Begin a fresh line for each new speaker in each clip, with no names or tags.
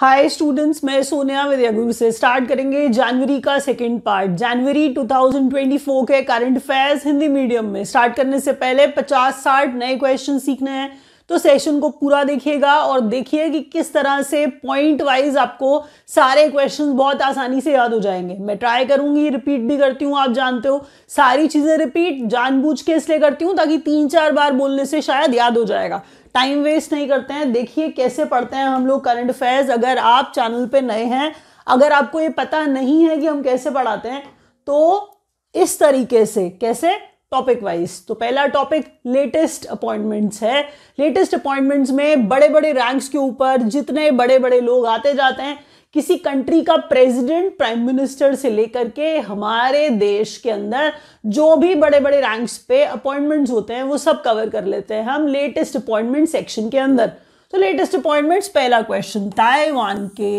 hi students मैं सोनिया विद्यागुरु से start करेंगे जनवरी का सेकंड पार्ट जनवरी 2024 के करंट अफेयर्स हिंदी मीडियम में स्टार्ट करने से पहले 50-60 नए क्वेश्चन सीखने हैं तो सेशन को पूरा देखिएगा और देखिए कि किस तरह से पॉइंट वाइज आपको सारे क्वेश्चन बहुत आसानी से याद हो जाएंगे मैं ट्राई करूंगी रिपीट भी करती हूँ आप जानते हो सारी चीज़ें रिपीट जानबूझ के इसलिए करती हूँ ताकि तीन चार बार बोलने से शायद याद हो जाएगा टाइम वेस्ट नहीं करते हैं देखिए कैसे पढ़ते हैं हम लोग करंट अफेयर्स अगर आप चैनल पे नए हैं अगर आपको ये पता नहीं है कि हम कैसे पढ़ाते हैं तो इस तरीके से कैसे टॉपिक वाइज तो पहला टॉपिक लेटेस्ट अपॉइंटमेंट्स है लेटेस्ट अपॉइंटमेंट्स में बड़े बड़े रैंक्स के ऊपर जितने बड़े बड़े लोग आते जाते हैं किसी कंट्री का प्रेसिडेंट प्राइम मिनिस्टर से लेकर के हमारे देश के अंदर जो भी बड़े बड़े रैंक्स पे अपॉइंटमेंट्स होते हैं वो सब कवर कर लेते हैं हम लेटेस्ट अपॉइंटमेंट सेक्शन के अंदर तो लेटेस्ट अपॉइंटमेंट्स पहला क्वेश्चन ताइवान के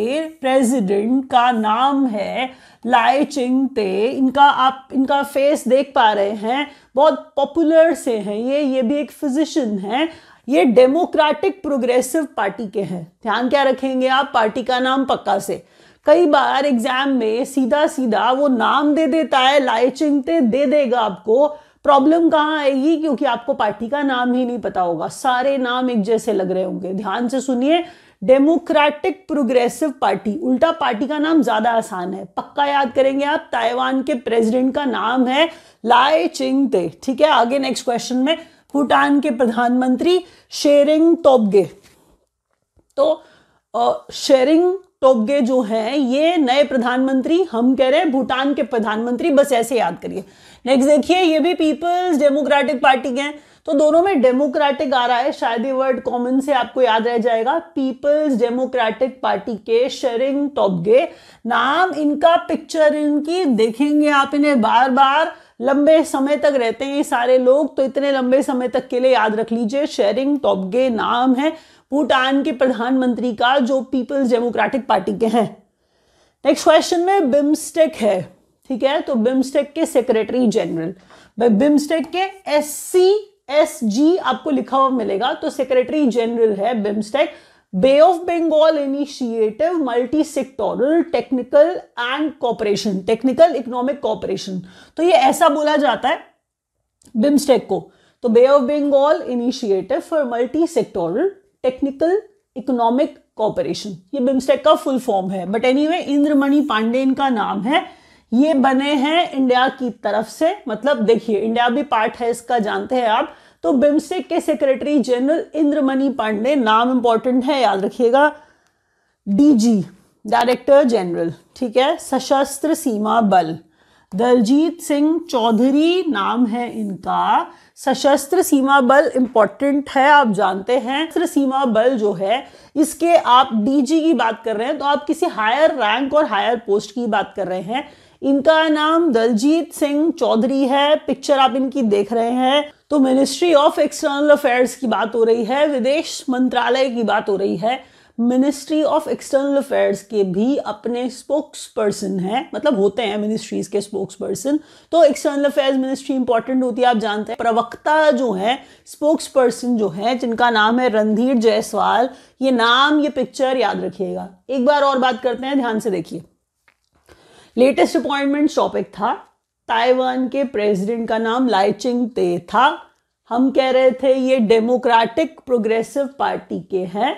प्रेसिडेंट का नाम है लाई चिंग ते इनका आप इनका फेस देख पा रहे हैं बहुत पॉपुलर से हैं ये ये भी एक फिजिशियन है ये डेमोक्रेटिक प्रोग्रेसिव पार्टी के हैं ध्यान क्या रखेंगे आप पार्टी का नाम पक्का से कई बार एग्जाम में सीधा सीधा वो नाम दे देता है लाई ते दे देगा आपको प्रॉब्लम कहाँ आएगी क्योंकि आपको पार्टी का नाम ही नहीं पता होगा सारे नाम एक जैसे लग रहे होंगे ध्यान से सुनिए डेमोक्रेटिक प्रोग्रेसिव पार्टी उल्टा पार्टी का नाम ज्यादा आसान है पक्का याद करेंगे आप ताइवान के प्रेसिडेंट का नाम है लाए चिंग ते ठीक है आगे नेक्स्ट क्वेश्चन में भूटान के प्रधानमंत्री शेरिंग तोबगे तो शेरिंग टोबगे जो है ये नए प्रधानमंत्री हम कह रहे हैं भूटान के प्रधानमंत्री बस ऐसे याद करिए नेक्स्ट देखिए ये भी पीपल्स डेमोक्रेटिक पार्टी के हैं तो दोनों में डेमोक्रेटिक आ रहा है शायद ये वर्ड कॉमन से आपको याद रह जाएगा पीपल्स डेमोक्रेटिक पार्टी के शेरिंग टॉपगे नाम इनका पिक्चर इनकी देखेंगे आप इन्हें बार बार लंबे समय तक रहते हैं ये सारे लोग तो इतने लंबे समय तक के लिए याद रख लीजिए शेरिंग टॉपगे नाम है भूटान के प्रधानमंत्री का जो पीपल्स डेमोक्रेटिक पार्टी के हैं नेक्स्ट क्वेश्चन में बिम्स्टेक है ठीक है तो बिम्स्टेक के सेक्रेटरी जनरल भाई बिम्स्टेक के एस सी एस जी आपको लिखा हुआ मिलेगा तो सेक्रेटरी जनरल है BIMSTEC Bay of Bengal initiative multi sectoral technical and cooperation technical economic cooperation तो ये ऐसा बोला जाता है बिम्स्टेक को तो Bay of Bengal initiative for multi sectoral technical economic cooperation ये बिम्स्टेक का फुल फॉर्म है but any anyway, Indramani Pande इनका नाम है ये बने हैं इंडिया की तरफ से मतलब देखिए इंडिया भी पार्ट है इसका जानते हैं आप तो बिम्स्टेक के सेक्रेटरी जनरल इंद्रमणि पांडे नाम इंपॉर्टेंट है याद रखिएगा डीजी डायरेक्टर जनरल ठीक है सशस्त्र सीमा बल दलजीत सिंह चौधरी नाम है इनका सशस्त्र सीमा बल इम्पॉर्टेंट है आप जानते हैं सशस्त्र सीमा बल जो है इसके आप डीजी की बात कर रहे हैं तो आप किसी हायर रैंक और हायर पोस्ट की बात कर रहे हैं इनका नाम दलजीत सिंह चौधरी है पिक्चर आप इनकी देख रहे हैं तो मिनिस्ट्री ऑफ एक्सटर्नल अफेयर्स की बात हो रही है विदेश मंत्रालय की बात हो रही है मिनिस्ट्री ऑफ एक्सटर्नल अफेयर्स के भी अपने स्पोक्स पर्सन हैं मतलब होते हैं मिनिस्ट्रीज के स्पोक्स पर्सन तो एक्सटर्नल अफेयर्स मिनिस्ट्री इंपॉर्टेंट होती है आप जानते हैं प्रवक्ता जो है स्पोक्स पर्सन जो है जिनका नाम है रणधीर जायसवाल ये नाम ये पिक्चर याद रखिएगा एक बार और बात करते हैं ध्यान से देखिए लेटेस्ट अपॉइंटमेंट टॉपिक था ताइवान के प्रेसिडेंट का नाम लाइचिंग ते था हम कह रहे थे ये डेमोक्रेटिक प्रोग्रेसिव पार्टी के हैं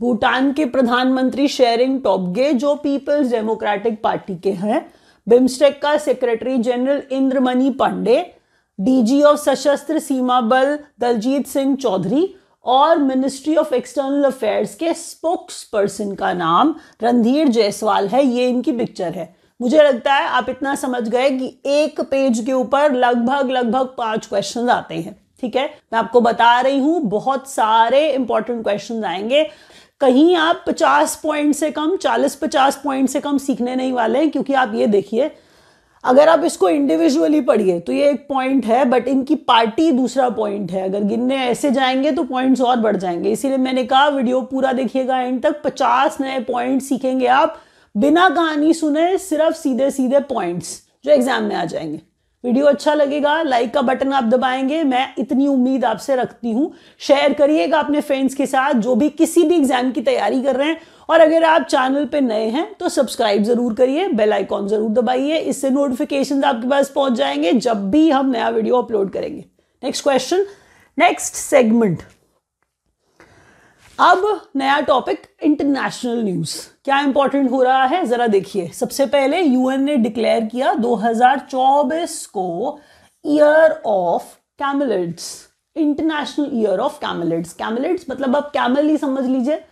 भूटान के प्रधानमंत्री शेरिंग टॉपगे जो पीपल्स डेमोक्रेटिक पार्टी के हैं बिम्स्टेक का secretary general Indramani Pande DG of Sashastra Seema Bal Daljit Singh Chaudhary और मिनिस्ट्री ऑफ एक्सटर्नल अफेयर्स के स्पोक्स पर्सन का नाम रणधीर जायसवाल है ये इनकी पिक्चर है मुझे लगता है आप इतना समझ गए कि एक पेज के ऊपर लगभग लगभग पांच क्वेश्चन आते हैं ठीक है मैं आपको बता रही हूं बहुत सारे इंपॉर्टेंट क्वेश्चन आएंगे कहीं आप 50 पॉइंट से कम 40-50 पॉइंट से कम सीखने नहीं वाले हैं क्योंकि आप ये देखिए अगर आप इसको इंडिविजुअली पढ़िए तो ये एक पॉइंट है बट इनकी पार्टी दूसरा पॉइंट है अगर गिनने ऐसे जाएंगे तो पॉइंट्स और बढ़ जाएंगे इसीलिए मैंने कहा वीडियो पूरा देखिएगा एंड तक 50 नए पॉइंट सीखेंगे आप बिना कहानी सुने सिर्फ सीधे सीधे पॉइंट्स जो एग्जाम में आ जाएंगे वीडियो अच्छा लगेगा लाइक का बटन आप दबाएंगे मैं इतनी उम्मीद आपसे रखती हूँ शेयर करिएगा अपने फ्रेंड्स के साथ जो भी किसी भी एग्जाम की तैयारी कर रहे हैं और अगर आप चैनल पे नए हैं तो सब्सक्राइब जरूर करिए बेल आइकॉन जरूर दबाइए इससे नोटिफिकेशन आपके पास पहुंच जाएंगे जब भी हम नया वीडियो अपलोड करेंगे नेक्स्ट क्वेश्चन नेक्स्ट सेगमेंट अब नया टॉपिक इंटरनेशनल न्यूज़ क्या इंपॉर्टेंट हो रहा है जरा देखिए सबसे पहले यूएन ने डिक्लेयर किया 2024 को year of camelids international year of camelids camelids मतलब आप कैमल ही समझ लीजिए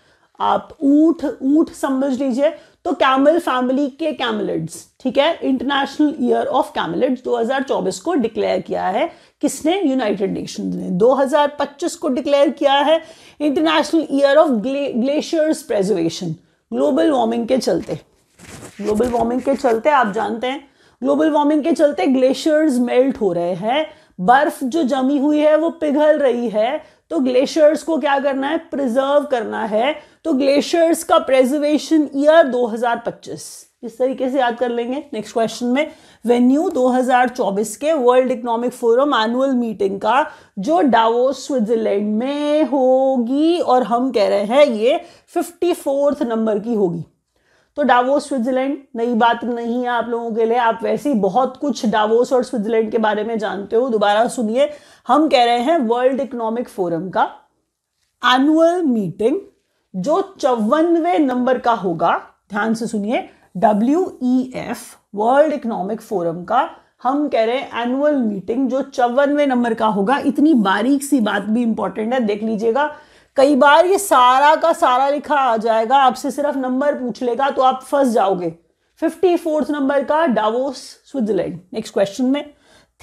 आप ऊट ऊट समझ लीजिए तो कैमल फैमिली के कैमलेट्स ठीक है इंटरनेशनल ईयर ऑफ कैमलेट्स 2024 को डिक्लेयर किया है किसने यूनाइटेड नेशन ने 2025 को डिक्लेयर किया है international year of glaciers preservation global warming के चलते ग्लोबल वार्मिंग के चलते आप जानते हैं ग्लोबल वार्मिंग के चलते ग्लेशियर्स मेल्ट हो रहे हैं बर्फ जो जमी हुई है वो पिघल रही है तो ग्लेशियर्स को क्या करना है प्रिजर्व करना है तो ग्लेशियर्स का प्रेजर्वेशन ईयर 2025 इस तरीके से याद कर लेंगे नेक्स्ट क्वेश्चन में वेन्यू 2024 के world economic forum annual meeting का जो डावोस स्विट्जरलैंड में होगी और हम कह रहे हैं ये फिफ्टी फोर्थ नंबर की होगी तो डावोस स्विट्जरलैंड नई बात नहीं है आप लोगों के लिए आप वैसे ही बहुत कुछ डावोस और स्विट्जरलैंड के बारे में जानते हो दोबारा सुनिए हम कह रहे हैं वर्ल्ड इकोनॉमिक फोरम का एनुअल मीटिंग जो चौवनवे नंबर का होगा ध्यान से सुनिए W E F world economic forum का हम कह रहे हैं एनुअल मीटिंग जो चौवनवे नंबर का होगा इतनी बारीक सी बात भी इंपॉर्टेंट है देख लीजिएगा कई बार ये सारा का सारा लिखा आ जाएगा आपसे सिर्फ नंबर पूछ लेगा तो आप फंस जाओगे फिफ्टी फोर्थ नंबर का डावोस स्विट्जरलैंड नेक्स्ट क्वेश्चन में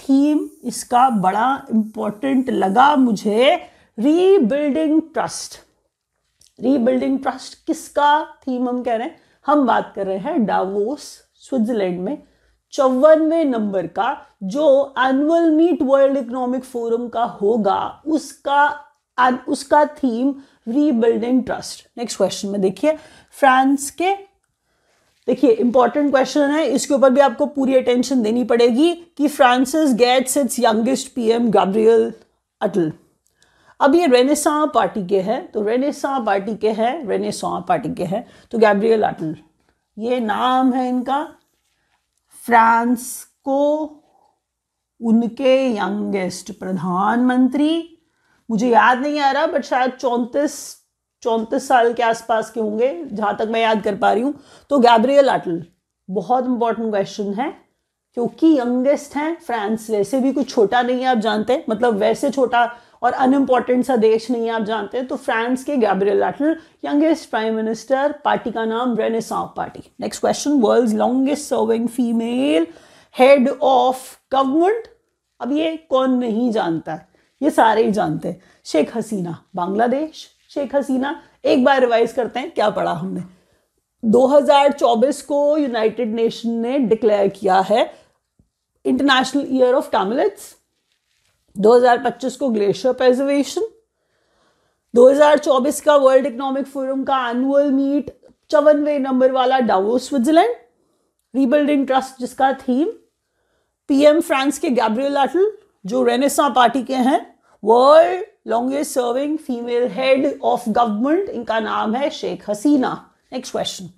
थीम इसका बड़ा इंपॉर्टेंट लगा मुझे रीबिल्डिंग ट्रस्ट रीबिल्डिंग ट्रस्ट किसका थीम हम कह रहे हैं हम बात कर रहे हैं डावोस स्विट्जरलैंड में चौवनवे नंबर का जो annual meet world economic forum का होगा उसका उसका theme rebuilding trust next question में देखिए फ्रांस के देखिए इंपॉर्टेंट क्वेश्चन है इसके ऊपर भी आपको पूरी अटेंशन देनी पड़ेगी कि France's gets its youngest PM Gabriel Attal अब ये रेनेसा पार्टी के हैं तो रेनेसा पार्टी के हैं रेनेसा पार्टी के हैं तो गैब्रियल आटल ये नाम है इनका फ्रांस को उनके यंगेस्ट प्रधानमंत्री मुझे याद नहीं आ रहा बट शायद चौंतीस चौंतीस साल के आसपास के होंगे जहाँ तक मैं याद कर पा रही हूँ तो गैब्रियल आटल बहुत इंपॉर्टेंट क्वेश्चन है क्योंकि यंगेस्ट हैं फ्रांस वैसे भी कुछ छोटा नहीं है आप जानते हैं मतलब वैसे छोटा और अनइम्पॉर्टेंट सा देश नहीं है आप जानते हैं तो फ्रांस के Gabriel Attal youngest prime minister party का नाम Renaissance party next question world longest serving female head of government अब ये कौन नहीं जानता है ये सारे ही जानते हैं शेख हसीना बांग्लादेश शेख हसीना एक बार रिवाइज करते हैं क्या पढ़ा हमने 2024 को यूनाइटेड नेशन ने डिक्लेयर किया है इंटरनेशनल ईयर ऑफ टैमलेट्स 2025 को ग्लेशियर प्रिजर्वेशन 2024 का वर्ल्ड इकोनॉमिक फोरम का एनुअल मीट चौवनवे नंबर वाला डावो स्विट्जरलैंड रीबिल्डिंग ट्रस्ट जिसका थीम पीएम फ्रांस के गैब्रियल अटल जो रेनेसा पार्टी के हैं world longest serving female head of government इनका नाम है Sheikh Hasina next question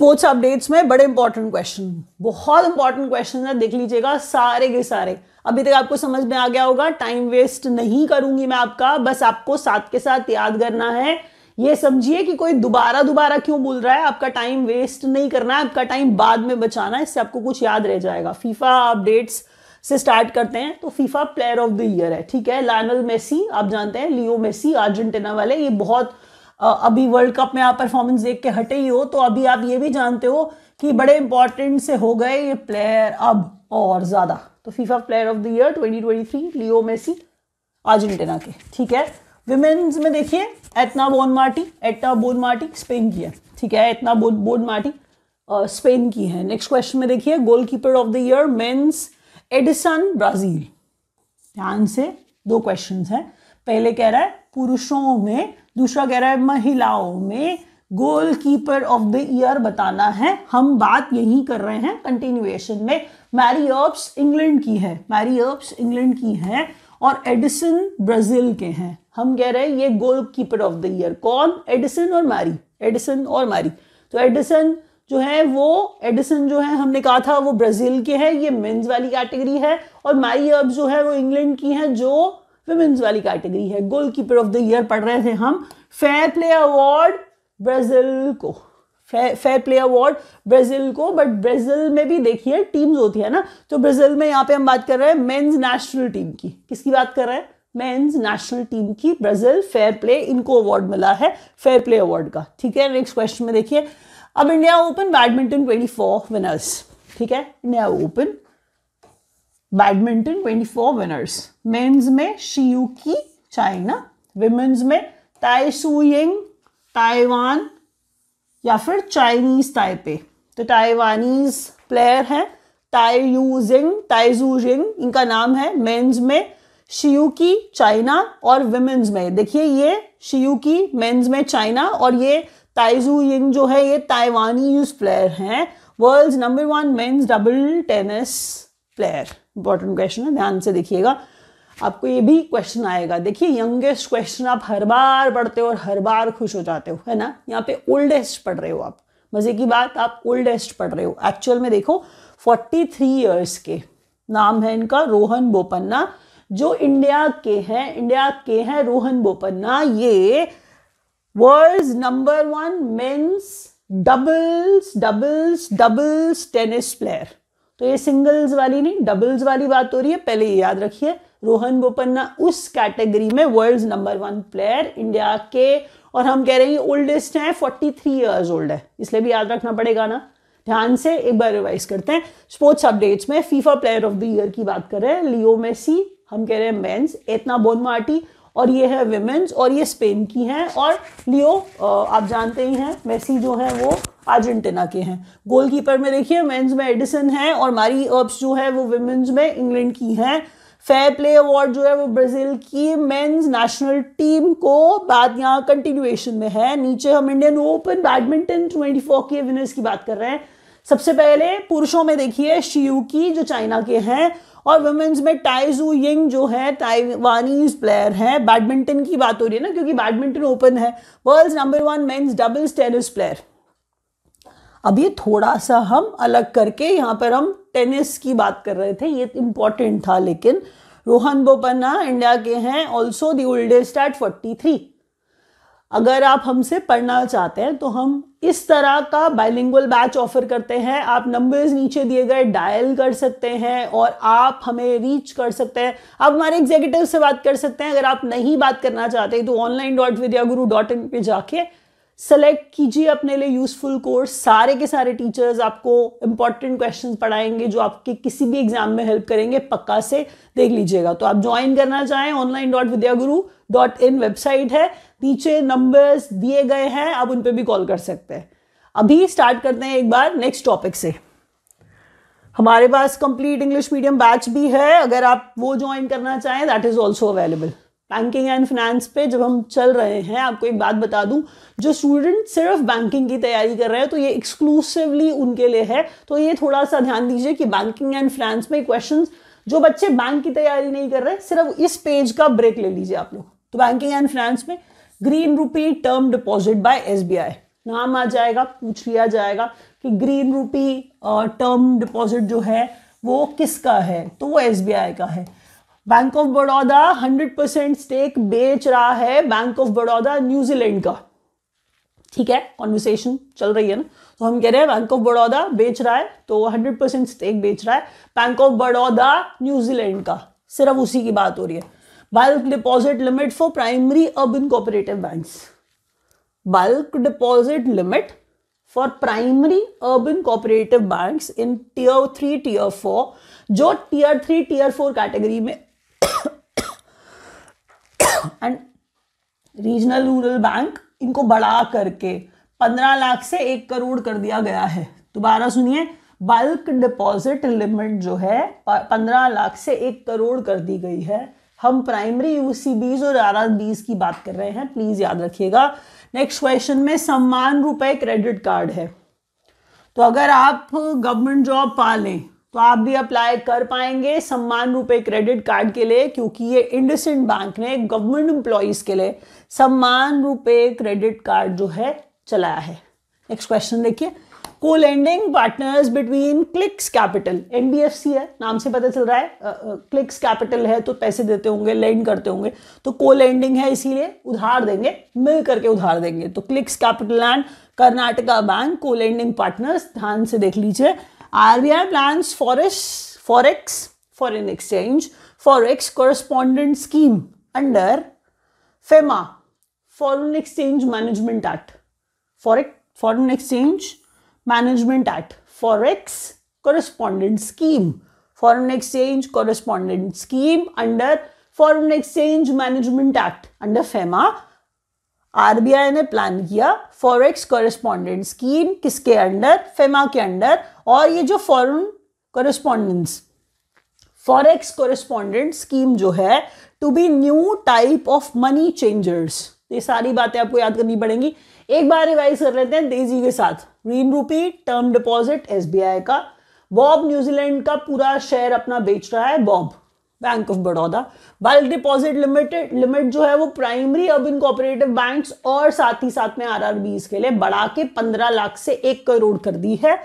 sports updates में बड़े इंपॉर्टेंट क्वेश्चन बहुत इंपॉर्टेंट क्वेश्चन है देख लीजिएगा सारे के सारे अभी तक आपको समझ में आ गया होगा टाइम वेस्ट नहीं करूंगी मैं आपका बस आपको साथ के साथ याद करना है ये समझिए कि कोई दोबारा दोबारा क्यों बोल रहा है आपका टाइम वेस्ट नहीं करना है आपका टाइम बाद में बचाना है इससे आपको कुछ याद रह जाएगा फीफा अपडेट्स से स्टार्ट करते हैं तो FIFA player of the year है ठीक है लानल मेसी आप जानते हैं लियो मेसी अर्जेंटीना वाले ये बहुत अभी वर्ल्ड कप में आप परफॉर्मेंस देख के हटे ही हो तो अभी आप ये भी जानते हो कि बड़े इंपॉर्टेंट से हो गए ये प्लेयर अब और ज़्यादा तो FIFA player of the year 2023 Leo Messi Argentina के ठीक है विमेन्स में देखिए Aitana Bonmati Aitana Bonmati Spain की है ठीक है एतना बोन बोन मार्टी स्पेन की है नेक्स्ट क्वेश्चन में देखिए goalkeeper of the year men's Ederson Brazil ध्यान से दो क्वेश्चन है पहले कह रहा है पुरुषों में दूसरा कह रहा है महिलाओं में goalkeeper of the year बताना है हम बात यही कर रहे हैं कंटिन्यूएशन में मैरी अर्ब्स इंग्लैंड की है मैरी ऑप्स इंग्लैंड की है और एडिसन ब्राज़ील के हैं हम कह रहे हैं ये goalkeeper of the year कौन एडिसन और मैरी एडिसन और मैरी तो एडिसन जो है वो एडिसन जो है हमने कहा था वो ब्राज़ील के है ये मेंस वाली कैटेगरी है और मैरी अब जो है वो इंग्लैंड की हैं जो वुमेन्स वाली कैटेगरी है गोलकीपर ऑफ द ईयर पढ़ रहे थे हम फेयर प्ले अवार्ड ब्राज़ील को फेयर प्ले अवार्ड ब्राज़ील को बट ब्राज़ील में भी देखिए टीम्स होती है ना तो ब्राज़ील में यहाँ पे हम बात कर रहे हैं मेन्स नेशनल टीम की किसकी बात कर रहे हैं मेन्स नेशनल टीम की ब्राज़ील फेयर प्ले इनको अवार्ड मिला है फेयर प्ले अवार्ड का ठीक है नेक्स्ट क्वेश्चन में देखिए अब India open badminton twenty four winners ठीक है India open badminton 24 winners men's में की चाइना विमेंस में ताई सुइंग ताइवान या फिर चाइनीज ताइपे तो ताइवानीज प्लेयर है ताई यूजिंग ताई जूजिंग इनका नाम है मेंस में की चाइना और विमेंस में देखिए ये की मेंस में चाइना और ये ताइजू यिंग जो है ये ताइवानी प्लेयर हैं world number one men's double tennis player important question है ध्यान से देखिएगा आपको ये भी क्वेश्चन आएगा देखिए यंगेस्ट क्वेश्चन आप हर बार पढ़ते हो और हर बार खुश हो जाते हो है ना यहाँ पे ओल्डेस्ट पढ़ रहे हो आप मज़े की बात आप ओल्डेस्ट पढ़ रहे हो एक्चुअल में देखो 43 थ्री ईयर्स के नाम है इनका रोहन बोपन्ना जो इंडिया के हैं इंडिया के हैं रोहन बोपन्ना ये world number one men's doubles doubles doubles tennis player तो ये सिंगल्स वाली नहीं डबल्स वाली बात हो रही है पहले ये याद रखिए रोहन बोपन्ना उस कैटेगरी में world number one player India के और हम कह रहे हैं ओल्डेस्ट हैं 43 थ्री ईयर्स ओल्ड है इसलिए भी याद रखना पड़ेगा ना ध्यान से एक बार रिवाइज करते हैं स्पोर्ट्स अपडेट्स में FIFA player of the year की बात कर रहे हैं लियो मेसी हम कह रहे हैं मेन्स एतना बोनमार्टी और ये है विमेंस और ये स्पेन की हैं और लियो आप जानते ही हैं मेसी जो है वो अर्जेंटीना के हैं गोलकीपर में देखिए मेंस में एडिसन है और मारी अर्ब्स जो है वो विमेंस में इंग्लैंड की हैं फेयर प्ले अवार्ड जो है वो ब्राज़ील की मेंस नेशनल टीम को बात यहाँ कंटिन्यूएशन में है नीचे हम Indian open badminton twenty four के विनर्स की बात कर रहे हैं सबसे पहले पुरुषों में देखिए शियू की जो चाइना के हैं और वुमेन्स में टाइजू यिंग जो है ताइवानीज प्लेयर है बैडमिंटन की बात हो रही है ना क्योंकि बैडमिंटन ओपन है world number one men's doubles tennis player अब ये थोड़ा सा हम अलग करके यहाँ पर हम टेनिस की बात कर रहे थे ये इंपॉर्टेंट था लेकिन रोहन बोपन्ना इंडिया के हैं also the oldest at forty three अगर आप हमसे पढ़ना चाहते हैं तो हम इस तरह का बाइलिंगुअल बैच ऑफर करते हैं आप नंबर्स नीचे दिए गए डायल कर सकते हैं और आप हमें रीच कर सकते हैं आप हमारे एग्जीक्यूटिव से बात कर सकते हैं अगर आप नहीं बात करना चाहते तो ऑनलाइन डॉट विद्या गुरु डॉट इन पर जाके सेलेक्ट कीजिए अपने लिए यूजफुल कोर्स सारे के सारे टीचर्स आपको इंपॉर्टेंट क्वेश्चंस पढ़ाएंगे जो आपके किसी भी एग्जाम में हेल्प करेंगे पक्का से देख लीजिएगा तो आप ज्वाइन करना चाहें online dot Vidyaguru dot in website है नीचे नंबर्स दिए गए हैं आप उन पर भी कॉल कर सकते हैं अभी स्टार्ट करते हैं एक बार नेक्स्ट टॉपिक से हमारे पास कंप्लीट इंग्लिश मीडियम बैच भी है अगर आप वो ज्वाइन करना चाहें that is also available banking and finance पे जब हम चल रहे हैं आपको एक बात बता दूं जो स्टूडेंट सिर्फ बैंकिंग की तैयारी कर रहे हैं तो ये एक्सक्लूसिवली उनके लिए है तो ये थोड़ा सा ध्यान दीजिए कि बैंकिंग एंड फाइनेंस में क्वेश्चन जो बच्चे बैंक की तैयारी नहीं कर रहे सिर्फ इस पेज का ब्रेक ले लीजिए आप लोग तो बैंकिंग एंड फाइनेंस में green rupee term deposit by S नाम आ जाएगा पूछ लिया जाएगा कि ग्रीन रूपी टर्म डिपॉजिट जो है वो किसका है तो वो एस का है Bank of Baroda 100 percent stake बेच रहा है बैंक ऑफ बड़ौदा न्यूजीलैंड का ठीक है कॉन्वर्सेशन चल रही है ना तो हम कह रहे हैं बैंक ऑफ बड़ौदा बेच रहा है तो 100 परसेंट स्टेक बेच रहा है बैंक ऑफ बड़ौदा न्यूजीलैंड का सिर्फ उसी की बात हो रही है bulk deposit limit for primary urban cooperative bank bulk deposit limit for primary urban cooperative banks in tier three tier four जो tier three tier four category में रीजनल रूरल बैंक इनको बढ़ा करके पंद्रह लाख से एक करोड़ कर दिया गया है दोबारा सुनिए बल्क डिपॉजिट लिमिट जो है पंद्रह लाख से एक करोड़ कर दी गई है हम प्राइमरी बीज और आर की बात कर रहे हैं प्लीज याद रखिएगा नेक्स्ट क्वेश्चन में सम्मान रुपए क्रेडिट कार्ड है तो अगर आप गवर्नमेंट जॉब पा लें तो आप भी अप्लाई कर पाएंगे सम्मान रुपए क्रेडिट कार्ड के लिए क्योंकि ये इंडसेंड बैंक ने गवर्नमेंट एम्प्लॉयज़ के लिए सम्मान रुपए क्रेडिट कार्ड जो है चलाया है नेक्स्ट क्वेश्चन देखिए को lending partners between Clix Capital NBFC है नाम से पता चल रहा है क्लिक्स uh, कैपिटल uh, है तो पैसे देते होंगे लैंड करते होंगे तो को लेंडिंग है इसीलिए उधार देंगे मिल करके उधार देंगे तो क्लिक्स कैपिटल एंड कर्नाटका बैंक को लैंडिंग पार्टनर्स ध्यान से देख लीजिए RBI plan forest forex foreign exchange forex correspondent scheme under FEMA foreign exchange management act forex foreign exchange management act forex correspondent scheme foreign exchange correspondent scheme under foreign exchange management act under FEMA R B I ने plan किया forex correspondent scheme किसके under FEMA के under और ये जो foreign correspondence forex कोरिस्पॉन्डेंट scheme जो है to be new type of money changers ये सारी बातें आपको याद करनी पड़ेंगी एक बार रिवाइज कर लेते हैं तेजी के साथ green rupee term deposits का बॉब न्यूजीलैंड का पूरा शेयर अपना बेच रहा है BoB bank of Baroda bulk deposit limited limit जो है वो प्राइमरी अर्बन कोऑपरेटिव बैंक्स और साथ ही साथ में आरआरबीज के लिए बढ़ा के पंद्रह लाख से एक करोड़ कर दी है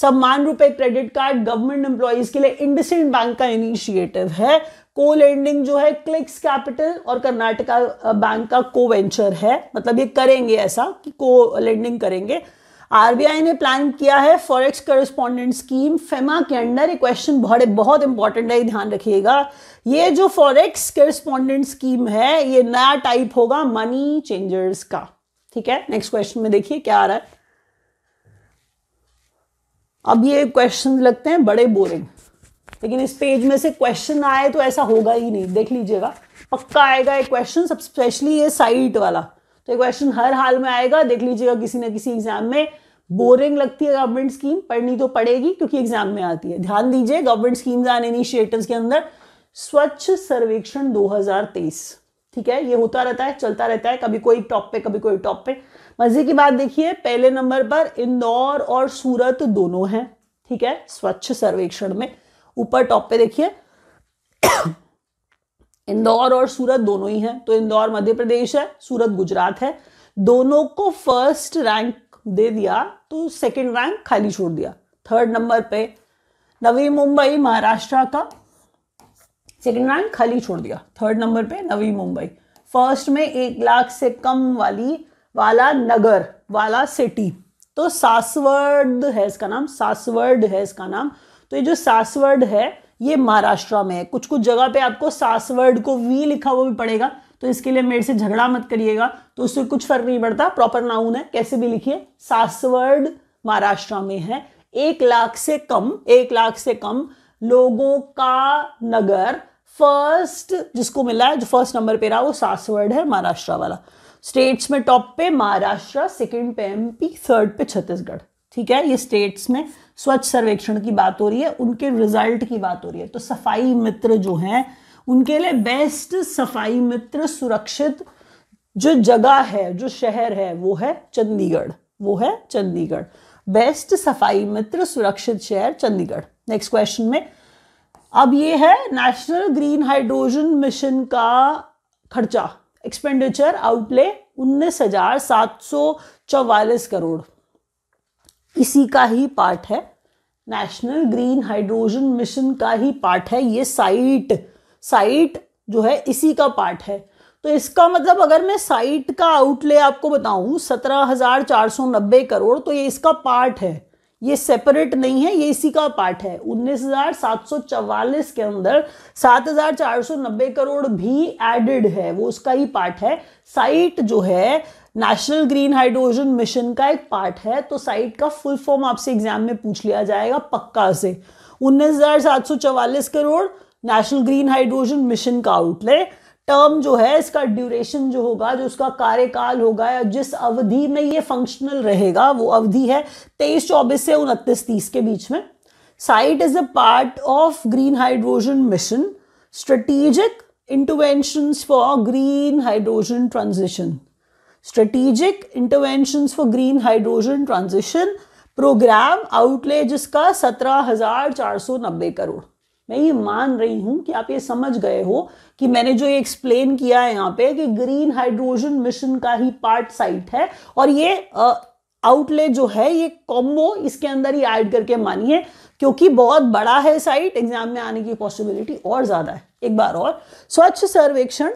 सम्मान रुपए क्रेडिट कार्ड गवर्नमेंट एम्प्लॉयज के लिए इंडसेंट बैंक का इनिशिएटिव है को लेंडिंग जो है क्लिक्स कैपिटल और कर्नाटका बैंक का को वेंचर है मतलब ये करेंगे ऐसा कि को लेंडिंग करेंगे आरबीआई ने प्लान किया है फॉरेक्स करस्पॉन्डेंट स्कीम फेमा के अंडर ये क्वेश्चन बहुत बहुत इंपॉर्टेंट है ध्यान रखिएगा ये जो फॉरेक्स करस्पॉन्डेंट स्कीम है ये नया टाइप होगा मनी चेंजर्स का ठीक है नेक्स्ट क्वेश्चन में देखिए क्या आ रहा है अब ये क्वेश्चन लगते हैं बड़े बोरिंग लेकिन इस पेज में से क्वेश्चन आए तो ऐसा होगा ही नहीं देख लीजिएगा पक्का आएगा एक क्वेश्चन सब स्पेशली ये साइट वाला तो ये क्वेश्चन हर हाल में आएगा देख लीजिएगा किसी ना किसी एग्जाम में बोरिंग लगती है गवर्नमेंट स्कीम पढ़नी तो पड़ेगी क्योंकि एग्जाम में आती है ध्यान दीजिए गवर्नमेंट स्कीम्स एंड इनिशिएटिव्स के अंदर स्वच्छ सर्वेक्षण 2023 ठीक है ये होता रहता है चलता रहता है कभी कोई टॉप पे कभी कोई टॉप पे मज़े की बात देखिए पहले नंबर पर इंदौर और सूरत दोनों हैं ठीक है स्वच्छ सर्वेक्षण में ऊपर टॉप पे देखिए इंदौर और सूरत दोनों ही हैं तो इंदौर मध्य प्रदेश है सूरत गुजरात है दोनों को फर्स्ट रैंक दे दिया तो सेकंड रैंक खाली छोड़ दिया थर्ड नंबर पे नवी मुंबई महाराष्ट्र का सेकंड रैंक खाली छोड़ दिया थर्ड नंबर पे नवी मुंबई फर्स्ट में एक लाख से कम वाली वाला नगर वाला सिटी तो सासवर्ड है इसका नाम सासवर्ड है इसका नाम तो ये जो सासवर्ड है ये महाराष्ट्र में है कुछ कुछ जगह पे आपको सासवर्ड को वी लिखा हुआ भी पड़ेगा तो इसके लिए मेरे से झगड़ा मत करिएगा तो उससे कुछ फर्क नहीं पड़ता प्रॉपर नाउन है कैसे भी लिखिए सासवर्ड महाराष्ट्र में है एक लाख से कम एक लाख से कम लोगों का नगर फर्स्ट जिसको मिला है जो फर्स्ट नंबर पे रहा वो सासवर्ड है महाराष्ट्र वाला स्टेट्स में टॉप पे महाराष्ट्र सेकंड पे एमपी थर्ड पे छत्तीसगढ़ ठीक है ये स्टेट्स में स्वच्छ सर्वेक्षण की बात हो रही है उनके रिजल्ट की बात हो रही है तो सफाई मित्र जो हैं उनके लिए बेस्ट सफाई मित्र सुरक्षित जो जगह है जो शहर है वो है चंडीगढ़ वो है चंडीगढ़ बेस्ट सफाई मित्र सुरक्षित शहर चंडीगढ़ नेक्स्ट क्वेश्चन में अब ये है नेशनल ग्रीन हाइड्रोजन मिशन का खर्चा एक्सपेंडिचर आउटले उन्नीस हजार सात सौ चौवालीस करोड़ इसी का ही पार्ट है नेशनल ग्रीन हाइड्रोजन मिशन का ही पार्ट है ये साइट साइट जो है इसी का पार्ट है तो इसका मतलब अगर मैं साइट का आउटले आपको बताऊं सत्रह हजार चार सौ नब्बे करोड़ तो ये इसका पार्ट है ये सेपरेट नहीं है ये इसी का पार्ट है 19,744 के अंदर 7,490 करोड़ भी एडेड है वो उसका ही पार्ट है साइट जो है नेशनल ग्रीन हाइड्रोजन मिशन का एक पार्ट है तो साइट का फुल फॉर्म आपसे एग्जाम में पूछ लिया जाएगा पक्का से 19,744 crore national green hydrogen mission का आउटलेट टर्म जो है इसका ड्यूरेशन जो होगा जो उसका कार्यकाल होगा या जिस अवधि में ये फंक्शनल रहेगा वो अवधि है तेईस चौबीस से उनतीस तीस के बीच में SIGHT is a part of green hydrogen mission strategic intervention for green hydrogen transition strategic intervention for green hydrogen transition programme outlay जिसका सत्रह हजार चार सौ नब्बे करोड़ मैं ये मान रही हूं कि आप ये समझ गए हो कि मैंने जो ये एक्सप्लेन किया है यहाँ पे कि ग्रीन हाइड्रोजन मिशन का ही पार्ट साइट है और ये आउटलेट जो है ये कॉम्बो इसके अंदर ही ऐड करके मानिए क्योंकि बहुत बड़ा है साइट एग्जाम में आने की पॉसिबिलिटी और ज्यादा है एक बार और स्वच्छ सर्वेक्षण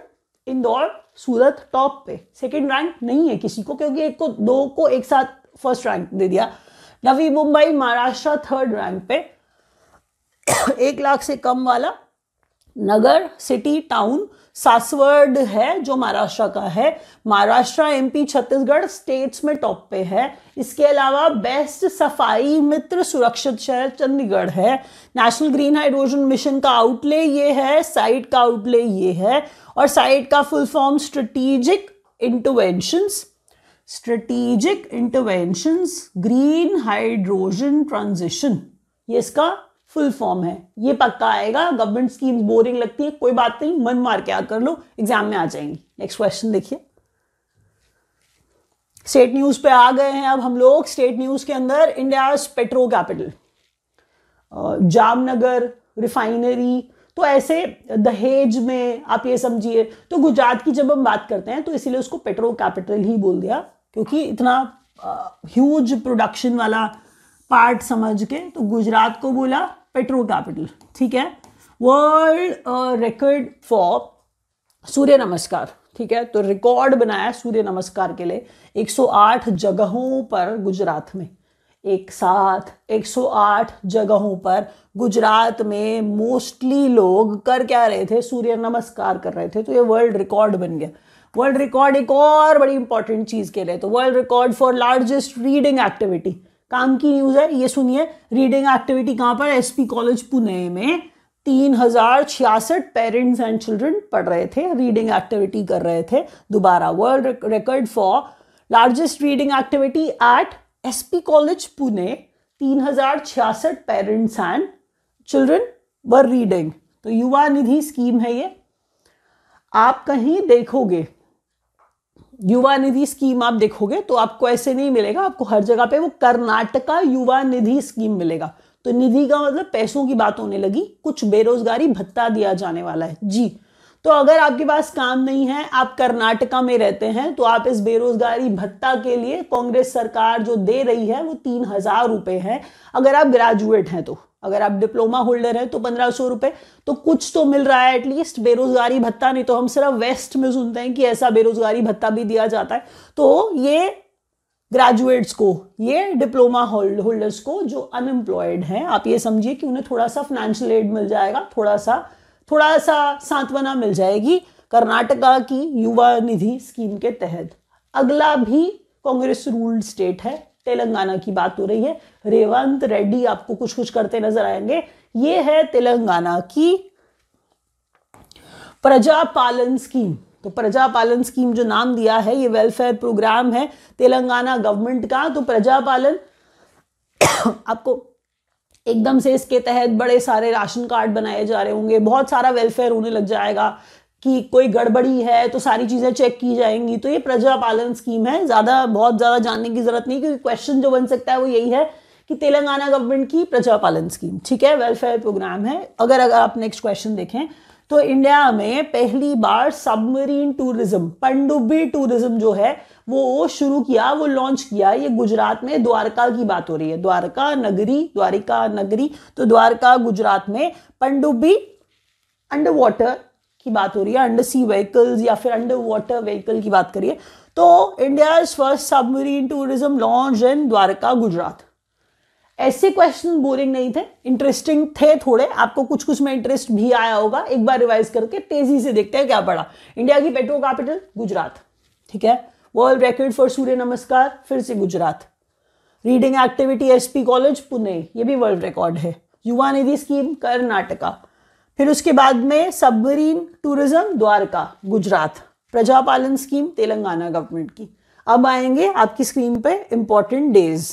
इंदौर सूरत टॉप पे सेकेंड रैंक नहीं है किसी को क्योंकि एक को दो को एक साथ फर्स्ट रैंक दे दिया नवी मुंबई महाराष्ट्र थर्ड रैंक पे एक लाख से कम वाला नगर सिटी टाउन सासवर्ड है जो महाराष्ट्र का है महाराष्ट्र एमपी छत्तीसगढ़ स्टेट्स में टॉप पे है इसके अलावा बेस्ट सफाई मित्र सुरक्षित शहर चंडीगढ़ है नेशनल ग्रीन हाइड्रोजन मिशन का आउटले ये है साइट का आउटले ये है और साइट का full form strategic interventions strategic interventions green hydrogen transition ये इसका फुल फॉर्म है ये पक्का आएगा गवर्नमेंट स्कीम्स बोरिंग लगती है कोई बात नहीं मन मार के आ कर लो एग्जाम में आ जाएंगी नेक्स्ट क्वेश्चन देखिए स्टेट न्यूज़ पे आ गए हैं अब हम लोग स्टेट न्यूज़ के अंदर India petro capital Jamnagar refinery तो ऐसे दहेज में आप ये समझिए तो गुजरात की जब हम बात करते हैं तो इसीलिए उसको पेट्रो कैपिटल ही बोल दिया क्योंकि इतना ह्यूज प्रोडक्शन वाला पार्ट समझ के तो गुजरात को बोला पेट्रो कैपिटल ठीक है वर्ल्ड रिकॉर्ड फॉर सूर्य नमस्कार ठीक है तो रिकॉर्ड बनाया सूर्य नमस्कार के लिए 108 जगहों पर गुजरात में एक साथ 108 जगहों पर गुजरात में मोस्टली लोग कर क्या रहे थे सूर्य नमस्कार कर रहे थे तो ये वर्ल्ड रिकॉर्ड बन गया वर्ल्ड रिकॉर्ड एक और बड़ी इंपॉर्टेंट चीज़ के लिए तो world record for largest reading activity काम की न्यूज़ है ये सुनिए रीडिंग एक्टिविटी कहाँ पर एसपी कॉलेज पुणे में तीन हजार छियासठ पेरेंट्स एंड चिल्ड्रन पढ़ रहे थे रीडिंग एक्टिविटी कर रहे थे दोबारा world record for largest reading activity at SP college Pune तीन हजार छियासठ parents and children were reading तो युवा निधि स्कीम है ये आप कहीं देखोगे युवा निधि स्कीम आप देखोगे तो आपको ऐसे नहीं मिलेगा आपको हर जगह पे वो कर्नाटका युवा निधि स्कीम मिलेगा तो निधि का मतलब पैसों की बात होने लगी कुछ बेरोजगारी भत्ता दिया जाने वाला है जी तो अगर आपके पास काम नहीं है आप कर्नाटका में रहते हैं तो आप इस बेरोजगारी भत्ता के लिए कांग्रेस सरकार जो दे रही है वो तीन हजार रुपये है अगर आप ग्रेजुएट हैं तो अगर आप डिप्लोमा होल्डर हैं तो पंद्रह सौ रुपए तो कुछ तो मिल रहा है एटलीस्ट बेरोजगारी भत्ता नहीं तो हम सिर्फ वेस्ट में सुनते हैं कि ऐसा बेरोजगारी भत्ता भी दिया जाता है तो ये ग्रेजुएट्स को ये डिप्लोमा होल्ड होल्डर्स को जो अनएम्प्लॉयड हैं आप ये समझिए कि उन्हें थोड़ा सा फाइनेंशियल एड मिल जाएगा थोड़ा सा थोड़ा सा सांत्वना मिल जाएगी कर्नाटका की युवा निधि स्कीम के तहत अगला भी कांग्रेस रूल्ड स्टेट है तेलंगाना की बात हो रही है रेवंत रेड्डी आपको कुछ कुछ करते नजर आएंगे ये है तेलंगाना की प्रजा पालन स्कीम तो प्रजा पालन स्कीम जो नाम दिया है ये वेलफेयर प्रोग्राम है तेलंगाना गवर्नमेंट का तो प्रजा पालन आपको एकदम से इसके तहत बड़े सारे राशन कार्ड बनाए जा रहे होंगे बहुत सारा वेलफेयर होने लग जाएगा कि कोई गड़बड़ी है तो सारी चीज़ें चेक की जाएंगी तो ये प्रजा पालन स्कीम है ज़्यादा बहुत ज़्यादा जानने की ज़रूरत नहीं क्योंकि क्वेश्चन जो बन सकता है वो यही है कि तेलंगाना गवर्नमेंट की प्रजा पालन स्कीम ठीक है वेलफेयर प्रोग्राम है अगर अगर आप नेक्स्ट क्वेश्चन देखें तो इंडिया में पहली बार सबमरीन टूरिज्म पंडुब्बी टूरिज्म जो है वो शुरू किया वो लॉन्च किया ये गुजरात में द्वारका की बात हो रही है द्वारका नगरी द्वारिका नगरी तो द्वारका गुजरात में पंडुब्बी अंडर वाटर की बात हो रही है अंडर सी व्हीकल्स या फिर अंडर वाटर व्हीकल की बात करिए तो India first submarine tourism launch in Dwarka Gujarat ऐसे क्वेश्चन बोरिंग नहीं थे इंटरेस्टिंग थे थोड़े आपको कुछ कुछ में इंटरेस्ट भी आया होगा एक बार रिवाइज करके तेजी से देखते हैं क्या पड़ा इंडिया की पेट्रो कैपिटल गुजरात ठीक है वर्ल्ड रिकॉर्ड फॉर सूर्य नमस्कार फिर से Gujarat reading activity SP college Pune ये भी वर्ल्ड रिकॉर्ड है युवा निधि स्कीम कर्नाटका फिर उसके बाद में submarine tourism Dwarka Gujarat Prajapalan scheme Telangana government की अब आएंगे आपकी स्क्रीन पे important days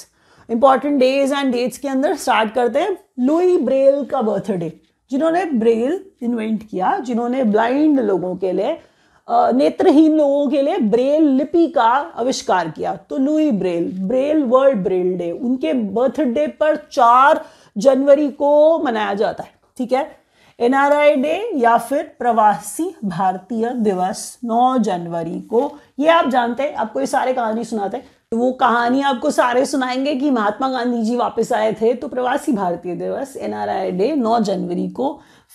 important days and dates के अंदर स्टार्ट करते हैं लुई ब्रेल का बर्थडे जिन्होंने ब्रेल इन्वेंट किया जिन्होंने ब्लाइंड लोगों के लिए नेत्रहीन लोगों के लिए ब्रेल लिपि का आविष्कार किया तो Louis Braille Braille world Braille day उनके बर्थडे पर चार जनवरी को मनाया जाता है ठीक है एनआरआई डे या फिर प्रवासी भारतीय दिवस 9 जनवरी को ये आप जानते हैं आपको ये सारे कहानी सुनाते हैं तो वो कहानी आपको सारे सुनाएंगे कि महात्मा गांधी जी वापस आए थे तो प्रवासी भारतीय दिवस एनआरआई डे 9 जनवरी को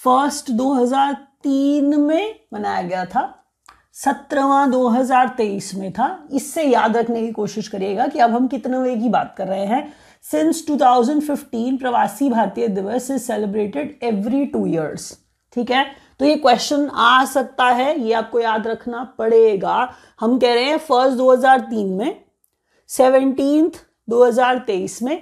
फर्स्ट 2003 में मनाया गया था सत्रहवा 2023 में था इससे याद रखने की कोशिश करिएगा कि अब हम कितने की बात कर रहे हैं since 2015 Pravasi Bharatiya Divas is celebrated every two years ठीक है तो ये क्वेश्चन आ सकता है ये आपको याद रखना पड़ेगा हम कह रहे हैं फर्स्ट 2003 में सेवनटीन 2023 में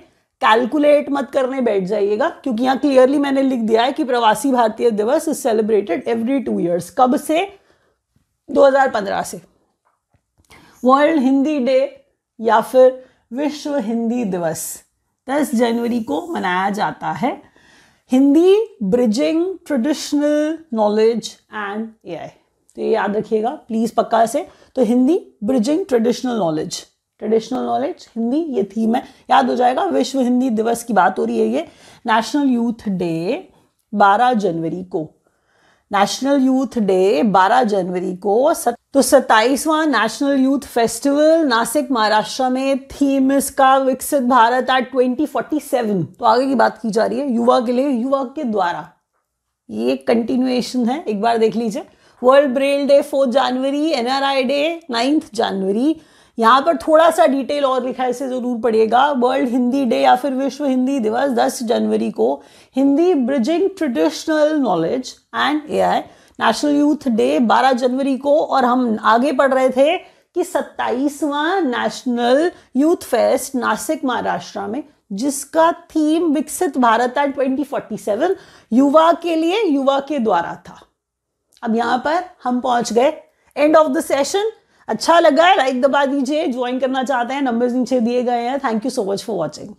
कैलकुलेट मत करने बैठ जाइएगा क्योंकि यहाँ क्लियरली मैंने लिख दिया है कि Pravasi Bharatiya Divas is celebrated every two years कब से 2015 से वर्ल्ड हिंदी डे या फिर विश्व हिंदी दिवस दस जनवरी को मनाया जाता है Hindi bridging traditional knowledge and AI तो ये याद रखिएगा प्लीज़ पक्का से तो Hindi bridging traditional knowledge traditional knowledge Hindi ये थीम है याद हो जाएगा विश्व हिंदी दिवस की बात हो रही है ये नेशनल यूथ डे 12 जनवरी को नेशनल यूथ डे 12 जनवरी को सत, तो सत्ताईसवां national youth festival Nashik Maharashtra में थीम इसका विकसित भारत एट 2047 तो आगे की बात की जा रही है युवा के लिए युवा के द्वारा ये कंटिन्यूएशन है एक बार देख लीजिए world Braille day fourth January NRI day ninth January यहाँ पर थोड़ा सा डिटेल और लिखा है इसे ज़रूर पढ़िएगा वर्ल्ड हिंदी डे या फिर विश्व हिंदी दिवस 10 जनवरी को Hindi bridging traditional knowledge and A I national youth day 12 जनवरी को और हम आगे पढ़ रहे थे कि सत्ताईसवां national youth fest Nashik Maharashtra में जिसका थीम विकसित भारत एंड 2047 युवा के लिए युवा के द्वारा था अब यहाँ पर हम पहुंच गए एंड ऑफ द सेशन अच्छा लगा लाइक दबा दीजिए ज्वाइन करना चाहते हैं नंबर्स नीचे दिए गए हैं thank you so much for watching